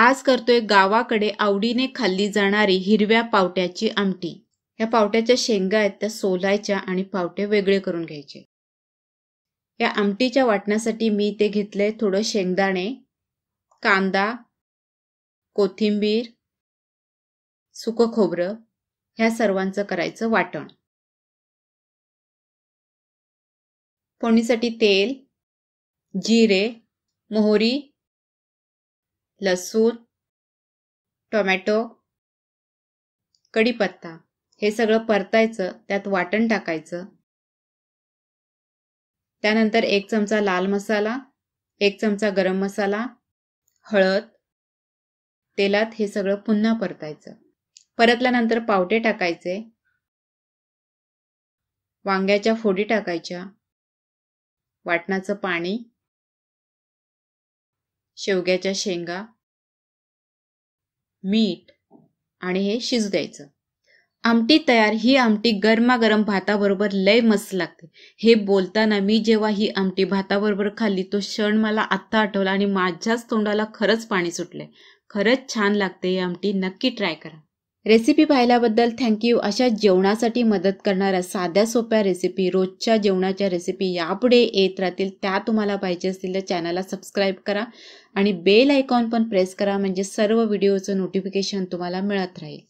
आज करतोय गावाकडे आवडीने खाल्ली जाणारी हिरव्या पावट्याची आमटी या पावट्याच्या शेंगा आहेत त्या सोलायच्या आणि पावटे वेगळे करून घ्यायचे या आमटीच्या वाटण्यासाठी मी ते घेतले थोडं शेंगदाणे कांदा कोथिंबीर सुकं खोबरं ह्या सर्वांचं करायचं वाटण फोडणीसाठी तेल जिरे मोहरी लसूण टोमॅटो कढीपत्ता हे सगळं परतायचं त्यात वाटण टाकायचं त्यानंतर एक चमचा लाल मसाला एक चमचा गरम मसाला हळद तेलात हे सगळं पुन्हा परतायचं परतल्यानंतर पावटे टाकायचे वांग्याच्या फोडी टाकायच्या वाटणाचं पाणी शेवग्याच्या शेंगा मीठ आणि हे शिजू द्यायचं आमटी तयार ही आमटी गरमागरम भाताबरोबर लय मस्त लागते हे बोलताना मी जेव्हा ही आमटी भाताबरोबर खाल्ली तो क्षण मला आत्ता आठवला आणि माझ्याच तोंडाला खरंच पाणी सुटलंय खरंच छान लागते ही आमटी नक्की ट्राय करा रेसिपी पाहिल्याबद्दल थँक्यू अशा जेवणासाठी मदत करणाऱ्या साध्या सोप्या रेसिपी रोजच्या जेवणाच्या रेसिपी यापुढे येत राहतील त्या तुम्हाला पाहिजे असतील तर चॅनलला सबस्क्राईब करा आणि बेल आयकॉन पण प्रेस करा म्हणजे सर्व व्हिडिओचं नोटिफिकेशन तुम्हाला मिळत राहील